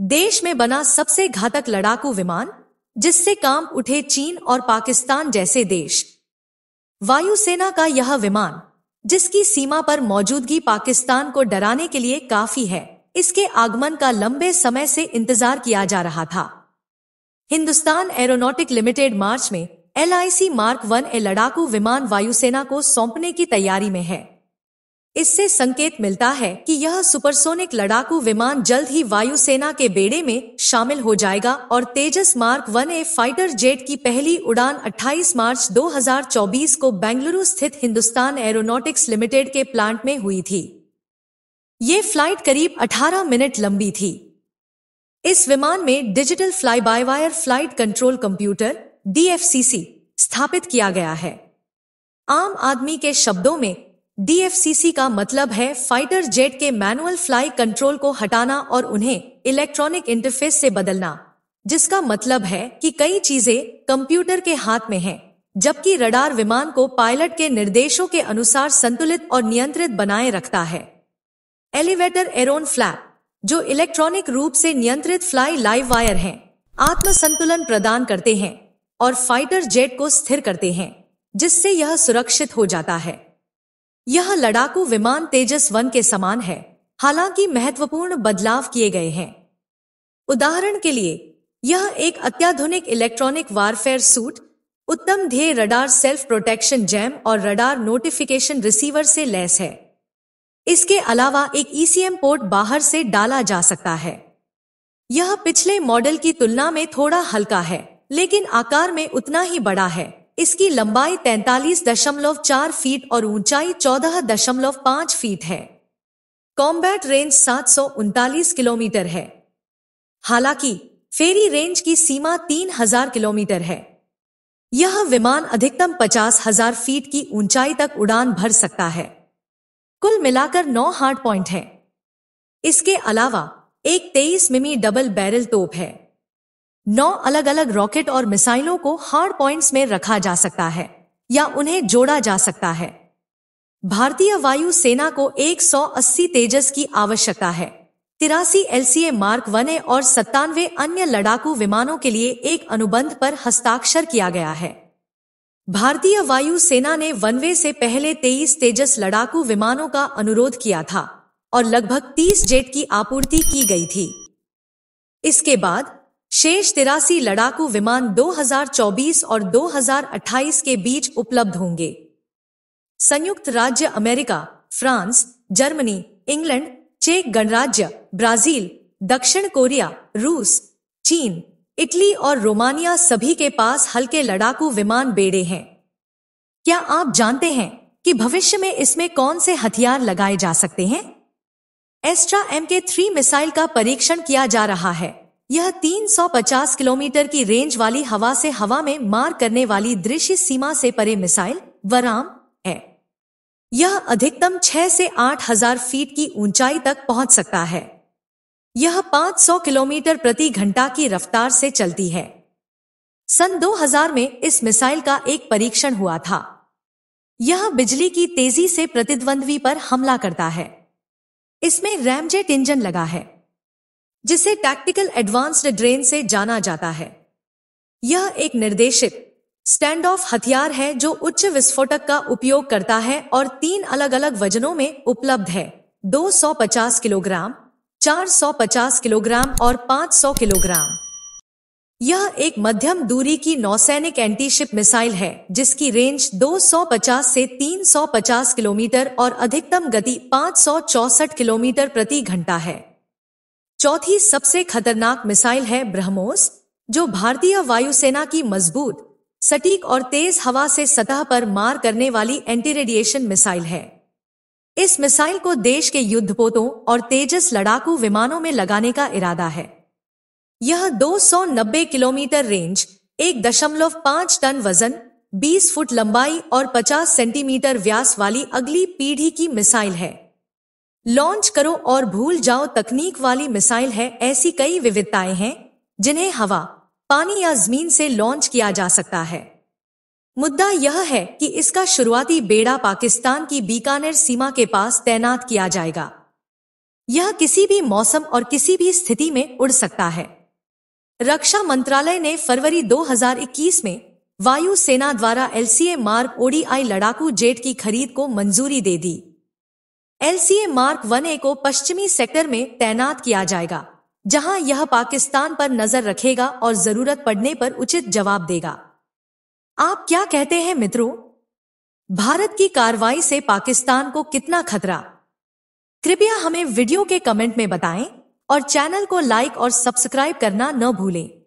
देश में बना सबसे घातक लड़ाकू विमान जिससे काम उठे चीन और पाकिस्तान जैसे देश वायुसेना का यह विमान जिसकी सीमा पर मौजूदगी पाकिस्तान को डराने के लिए काफी है इसके आगमन का लंबे समय से इंतजार किया जा रहा था हिंदुस्तान एरोनॉटिक लिमिटेड मार्च में एलआईसी मार्क वन ए लड़ाकू विमान वायुसेना को सौंपने की तैयारी में है इससे संकेत मिलता है कि यह सुपरसोनिक लड़ाकू विमान जल्द ही वायुसेना के बेड़े में शामिल हो जाएगा और Tejas mark one A fighter jet की पहली उड़ान 28 मार्च 2024 को बेंगलुरु स्थित हिंदुस्तान एरोनॉटिक्स लिमिटेड के प्लांट में हुई थी ये फ्लाइट करीब 18 मिनट लंबी थी इस विमान में digital fly by wire flight control computer DFCC स्थापित किया गया है आम आदमी के शब्दों में डीएफसीसी का मतलब है फाइटर जेट के मैनुअल फ्लाई कंट्रोल को हटाना और उन्हें इलेक्ट्रॉनिक इंटरफेस से बदलना जिसका मतलब है कि कई चीजें कंप्यूटर के हाथ में हैं, जबकि रडार विमान को पायलट के निर्देशों के अनुसार संतुलित और नियंत्रित बनाए रखता है एलिवेटर एरोन फ्लैप जो इलेक्ट्रॉनिक रूप से नियंत्रित फ्लाई लाइव वायर हैं, आत्म संतुलन प्रदान करते हैं और फाइटर जेट को स्थिर करते हैं जिससे यह सुरक्षित हो जाता है यह लड़ाकू विमान तेजस वन के समान है हालांकि महत्वपूर्ण बदलाव किए गए हैं उदाहरण के लिए यह एक अत्याधुनिक इलेक्ट्रॉनिक वारफेयर सूट उत्तम ध्येय रडार सेल्फ प्रोटेक्शन जैम और रडार नोटिफिकेशन रिसीवर से लैस है इसके अलावा एक ईसीएम e पोर्ट बाहर से डाला जा सकता है यह पिछले मॉडल की तुलना में थोड़ा हल्का है लेकिन आकार में उतना ही बड़ा है इसकी लंबाई 43.4 फीट और ऊंचाई 14.5 फीट है कॉम्बैट रेंज सात किलोमीटर है हालांकि फेरी रेंज की सीमा 3000 किलोमीटर है यह विमान अधिकतम पचास हजार फीट की ऊंचाई तक उड़ान भर सकता है कुल मिलाकर नौ हार्ड पॉइंट है इसके अलावा एक 23 मिमी डबल बैरल तोप है नौ अलग अलग रॉकेट और मिसाइलों को हार्ड पॉइंट्स में रखा जा सकता है या उन्हें जोड़ा जा सकता है भारतीय वायु सेना को 180 तेजस की आवश्यकता है तिरासी एलसीए मार्क वन और सत्तानवे अन्य लड़ाकू विमानों के लिए एक अनुबंध पर हस्ताक्षर किया गया है भारतीय वायु सेना ने वनवे से पहले 23 तेजस लड़ाकू विमानों का अनुरोध किया था और लगभग 30 जेट की आपूर्ति की गई थी इसके बाद शेष तिरासी लड़ाकू विमान 2024 और 2028 के बीच उपलब्ध होंगे संयुक्त राज्य अमेरिका फ्रांस जर्मनी इंग्लैंड चेक गणराज्य ब्राजील दक्षिण कोरिया रूस चीन इटली और रोमानिया सभी के पास हल्के लड़ाकू विमान बेड़े हैं क्या आप जानते हैं कि भविष्य में इसमें कौन से हथियार लगाए जा सकते हैं Astra M K three missile का परीक्षण किया जा रहा है यह 350 किलोमीटर की रेंज वाली हवा से हवा में मार करने वाली दृश्य सीमा से परे मिसाइल वराम है यह अधिकतम 6 से 8000 फीट की ऊंचाई तक पहुंच सकता है यह 500 किलोमीटर प्रति घंटा की रफ्तार से चलती है सन 2000 में इस मिसाइल का एक परीक्षण हुआ था यह बिजली की तेजी से प्रतिद्वंद्वी पर हमला करता है इसमें रैमजेट इंजन लगा है जिसे टैक्टिकल एडवांस्ड ड्रेन से जाना जाता है यह एक निर्देशित स्टैंड ऑफ हथियार है जो उच्च विस्फोटक का उपयोग करता है और तीन अलग अलग वजनों में उपलब्ध है 250 किलोग्राम 450 किलोग्राम और 500 किलोग्राम यह एक मध्यम दूरी की नौसैनिक एंटीशिप मिसाइल है जिसकी रेंज 250 से 350 किलोमीटर और अधिकतम गति पाँच किलोमीटर प्रति घंटा है चौथी सबसे खतरनाक मिसाइल है ब्रह्मोस जो भारतीय वायुसेना की मजबूत सटीक और तेज हवा से सतह पर मार करने वाली एंटी रेडिएशन मिसाइल है इस मिसाइल को देश के युद्धपोतों और तेजस लड़ाकू विमानों में लगाने का इरादा है यह 290 किलोमीटर रेंज 1.5 टन वजन 20 फुट लंबाई और 50 सेंटीमीटर व्यास वाली अगली पीढ़ी की मिसाइल है लॉन्च करो और भूल जाओ तकनीक वाली मिसाइल है ऐसी कई विविधताएं हैं जिन्हें हवा पानी या जमीन से लॉन्च किया जा सकता है मुद्दा यह है कि इसका शुरुआती बेड़ा पाकिस्तान की बीकानेर सीमा के पास तैनात किया जाएगा यह किसी भी मौसम और किसी भी स्थिति में उड़ सकता है रक्षा मंत्रालय ने फरवरी 2021 में वायुसेना द्वारा एलसीए मार्ग ओडीआई लड़ाकू जेट की खरीद को मंजूरी दे दी एलसीए मार्क वन ए को पश्चिमी सेक्टर में तैनात किया जाएगा जहां यह पाकिस्तान पर नजर रखेगा और जरूरत पड़ने पर उचित जवाब देगा आप क्या कहते हैं मित्रों भारत की कार्रवाई से पाकिस्तान को कितना खतरा कृपया हमें वीडियो के कमेंट में बताएं और चैनल को लाइक और सब्सक्राइब करना न भूलें